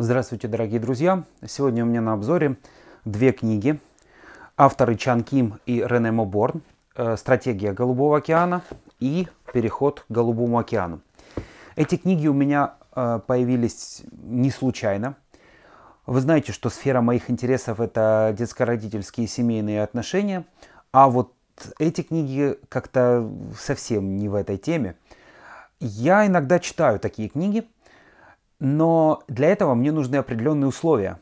Здравствуйте, дорогие друзья! Сегодня у меня на обзоре две книги. Авторы Чан Ким и Рене Моборн э, «Стратегия Голубого океана» и «Переход к Голубому океану». Эти книги у меня э, появились не случайно. Вы знаете, что сфера моих интересов – это детско-родительские и семейные отношения, а вот эти книги как-то совсем не в этой теме. Я иногда читаю такие книги – но для этого мне нужны определенные условия.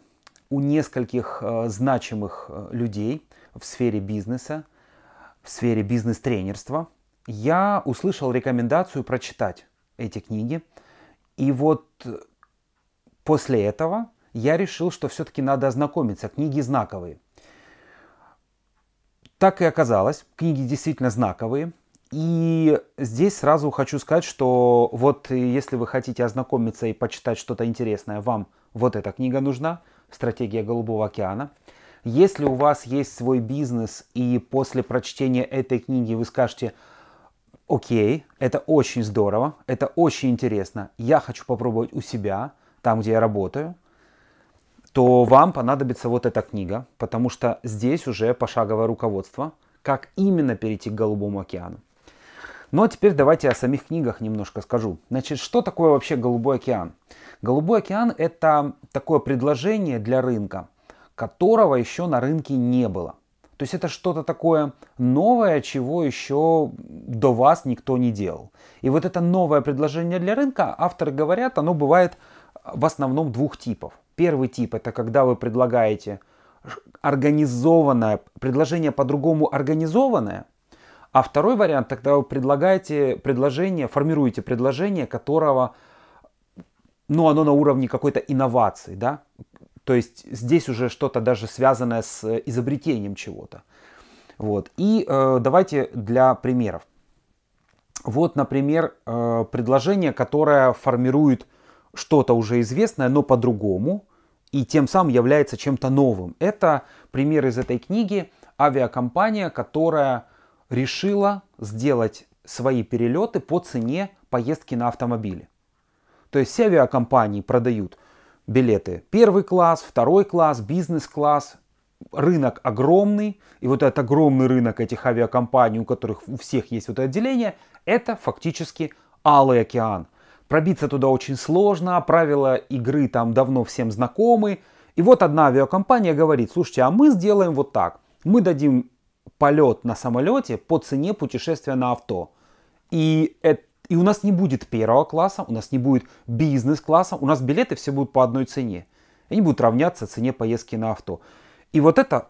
У нескольких э, значимых э, людей в сфере бизнеса, в сфере бизнес-тренерства, я услышал рекомендацию прочитать эти книги. И вот э, после этого я решил, что все-таки надо ознакомиться. Книги знаковые. Так и оказалось. Книги действительно знаковые. И здесь сразу хочу сказать, что вот э, если вы хотите ознакомиться и почитать что-то интересное, вам вот эта книга нужна «Стратегия Голубого океана». Если у вас есть свой бизнес и после прочтения этой книги вы скажете «Окей, это очень здорово, это очень интересно, я хочу попробовать у себя, там, где я работаю», то вам понадобится вот эта книга, потому что здесь уже пошаговое руководство, как именно перейти к Голубому океану. Но теперь давайте о самих книгах немножко скажу. Значит, что такое вообще Голубой океан? Голубой океан – это такое предложение для рынка, которого еще на рынке не было. То есть это что-то такое новое, чего еще до вас никто не делал. И вот это новое предложение для рынка, авторы говорят, оно бывает в основном двух типов. Первый тип – это когда вы предлагаете организованное, предложение по-другому организованное – а второй вариант, тогда вы предлагаете предложение, формируете предложение, которого, ну, оно на уровне какой-то инновации, да? То есть здесь уже что-то даже связанное с изобретением чего-то. Вот. И э, давайте для примеров. Вот, например, э, предложение, которое формирует что-то уже известное, но по-другому, и тем самым является чем-то новым. Это пример из этой книги авиакомпания, которая решила сделать свои перелеты по цене поездки на автомобиле. То есть все авиакомпании продают билеты первый класс, второй класс, бизнес-класс. Рынок огромный, и вот этот огромный рынок этих авиакомпаний, у которых у всех есть вот это отделение, это фактически Алый океан. Пробиться туда очень сложно, правила игры там давно всем знакомы. И вот одна авиакомпания говорит, слушайте, а мы сделаем вот так. Мы дадим полет на самолете по цене путешествия на авто. И, это, и у нас не будет первого класса, у нас не будет бизнес-класса, у нас билеты все будут по одной цене. Они будут равняться цене поездки на авто. И вот это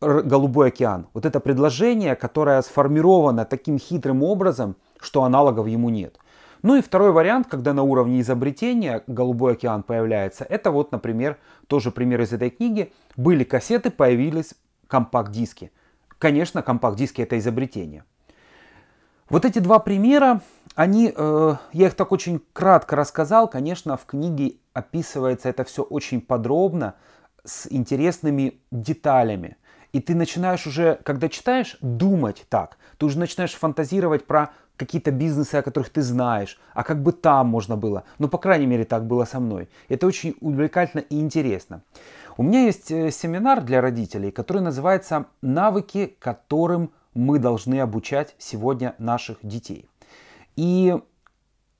Голубой океан, вот это предложение, которое сформировано таким хитрым образом, что аналогов ему нет. Ну и второй вариант, когда на уровне изобретения Голубой океан появляется, это вот, например, тоже пример из этой книги. Были кассеты, появились компакт-диски. Конечно, компакт-диски это изобретение. Вот эти два примера, они, э, я их так очень кратко рассказал, конечно, в книге описывается это все очень подробно, с интересными деталями. И ты начинаешь уже, когда читаешь, думать так. Ты уже начинаешь фантазировать про какие-то бизнесы, о которых ты знаешь, а как бы там можно было. Ну, по крайней мере, так было со мной. Это очень увлекательно и интересно. У меня есть э, семинар для родителей, который называется «Навыки, которым мы должны обучать сегодня наших детей». И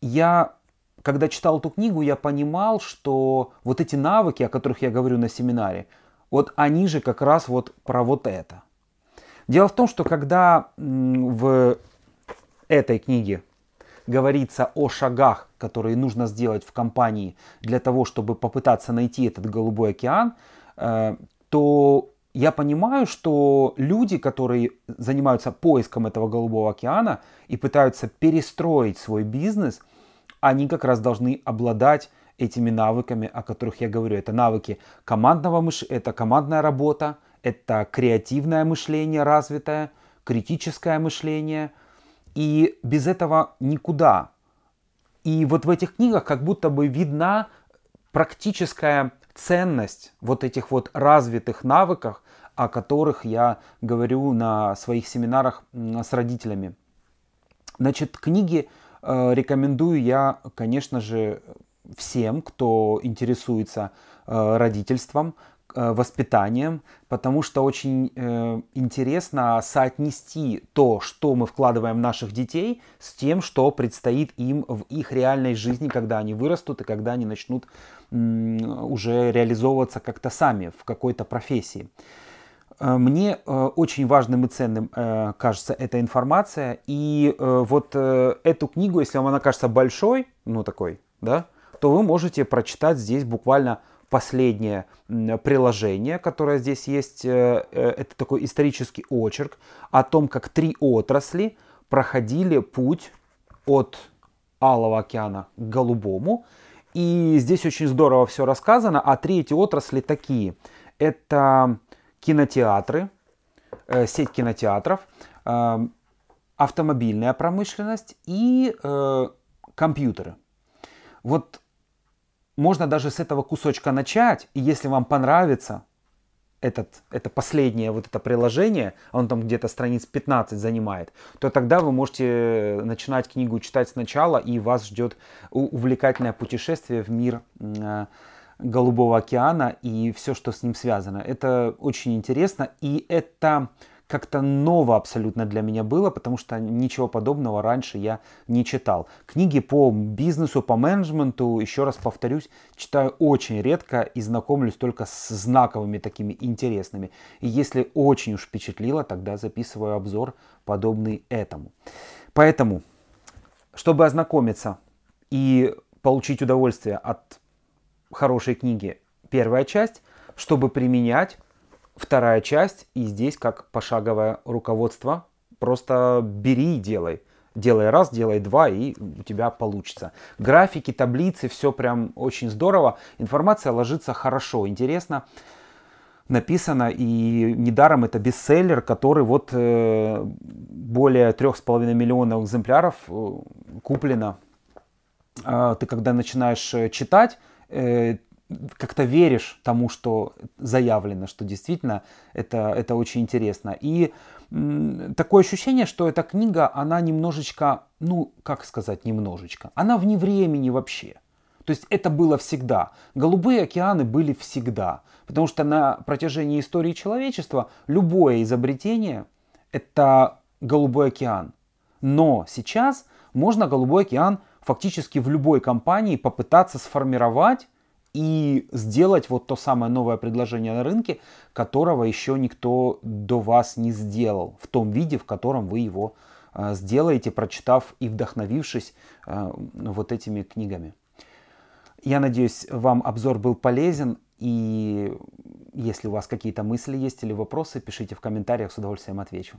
я, когда читал эту книгу, я понимал, что вот эти навыки, о которых я говорю на семинаре, вот они же как раз вот про вот это. Дело в том, что когда в этой книге говорится о шагах, которые нужно сделать в компании для того, чтобы попытаться найти этот голубой океан, э, то я понимаю, что люди, которые занимаются поиском этого голубого океана и пытаются перестроить свой бизнес, они как раз должны обладать этими навыками, о которых я говорю. Это навыки командного мышления, это командная работа, это креативное мышление развитое, критическое мышление – и без этого никуда. И вот в этих книгах как будто бы видна практическая ценность вот этих вот развитых навыков, о которых я говорю на своих семинарах с родителями. Значит, книги э, рекомендую я, конечно же, всем, кто интересуется э, родительством, Э, воспитанием, потому что очень э, интересно соотнести то, что мы вкладываем в наших детей, с тем, что предстоит им в их реальной жизни, когда они вырастут и когда они начнут м, уже реализовываться как-то сами в какой-то профессии. Э, мне э, очень важным и ценным кажется эта информация. И вот эту книгу, если вам она кажется большой, ну такой, да, то вы можете прочитать здесь буквально последнее приложение, которое здесь есть, э, э, это такой исторический очерк о том, как три отрасли проходили путь от Алого океана к Голубому. И здесь очень здорово все рассказано, а третьи отрасли такие. Это кинотеатры, э, сеть кинотеатров, эм, автомобильная промышленность и компьютеры. Вот можно даже с этого кусочка начать, и если вам понравится этот, это последнее вот это приложение, а он там где-то страниц 15 занимает, то тогда вы можете начинать книгу читать сначала, и вас ждет увлекательное путешествие в мир а, Голубого океана и все, что с ним связано. Это очень интересно, и это как-то ново абсолютно для меня было, потому что ничего подобного раньше я не читал. Книги по бизнесу, по менеджменту, еще раз повторюсь, читаю очень редко и знакомлюсь только с знаковыми такими интересными. И если очень уж впечатлило, тогда записываю обзор, подобный этому. Поэтому, чтобы ознакомиться и получить удовольствие от хорошей книги, первая часть, чтобы применять вторая часть, и здесь как пошаговое руководство. Просто бери и делай. Делай раз, делай два, и у тебя получится. Графики, таблицы, все прям очень здорово. Информация ложится хорошо, интересно написано, и недаром это бестселлер, который вот э, более 3,5 миллионов экземпляров э, куплено. А, ты когда начинаешь э, читать, э, как-то веришь тому, что заявлено, что действительно это, это очень интересно. И такое ощущение, что эта книга, она немножечко, ну, как сказать, немножечко, она вне времени вообще. То есть это было всегда. Голубые океаны были всегда. Потому что на протяжении истории человечества любое изобретение – это голубой океан. Но сейчас можно голубой океан фактически в любой компании попытаться сформировать и сделать вот то самое новое предложение на рынке, которого еще никто до вас не сделал, в том виде, в котором вы его э, сделаете, прочитав и вдохновившись э, вот этими книгами. Я надеюсь, вам обзор был полезен, и если у вас какие-то мысли есть или вопросы, пишите в комментариях, с удовольствием отвечу.